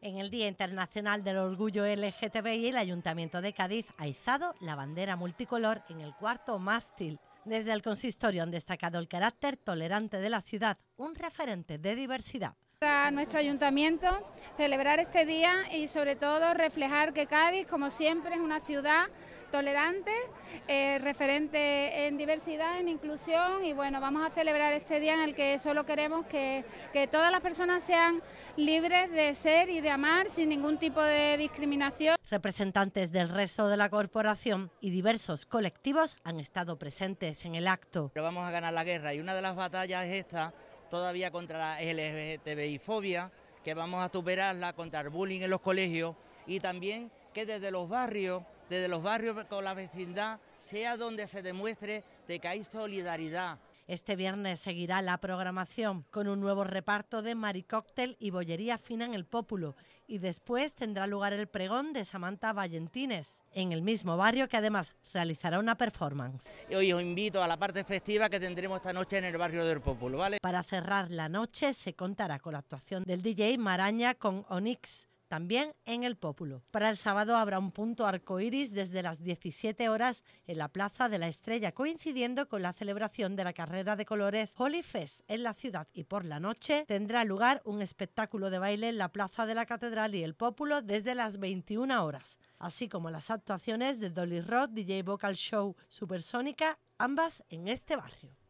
En el Día Internacional del Orgullo LGTBI, el Ayuntamiento de Cádiz ha izado la bandera multicolor en el cuarto mástil. Desde el consistorio han destacado el carácter tolerante de la ciudad, un referente de diversidad. Para nuestro ayuntamiento celebrar este día y sobre todo reflejar que Cádiz, como siempre, es una ciudad tolerante, eh, referente en diversidad, en inclusión y bueno, vamos a celebrar este día en el que solo queremos que, todas las personas sean libres de ser y de amar sin ningún tipo de discriminación. Representantes del resto de la corporación y diversos colectivos han estado presentes en el acto. Pero vamos a ganar la guerra y una de las batallas es esta, todavía contra la LGTBI-fobia, que vamos a superarla contra el bullying en los colegios y también que desde los barrios desde los barrios con la vecindad, sea donde se demuestre de que hay solidaridad. Este viernes seguirá la programación con un nuevo reparto de maricóctel y bollería fina en el Pópulo y después tendrá lugar el pregón de Samantha Valentines en el mismo barrio que además realizará una performance. Hoy os invito a la parte festiva que tendremos esta noche en el barrio del Pópulo, ¿vale? Para cerrar la noche se contará con la actuación del DJ Maraña con Onyx también en el Pópulo. Para el sábado habrá un punto arcoíris desde las 17 horas en la Plaza de la Estrella, coincidiendo con la celebración de la carrera de colores Holy Fest en la ciudad y por la noche tendrá lugar un espectáculo de baile en la Plaza de la Catedral y el Pópulo desde las 21 horas, así como las actuaciones de Dolly Roth, DJ Vocal Show Supersónica, ambas en este barrio.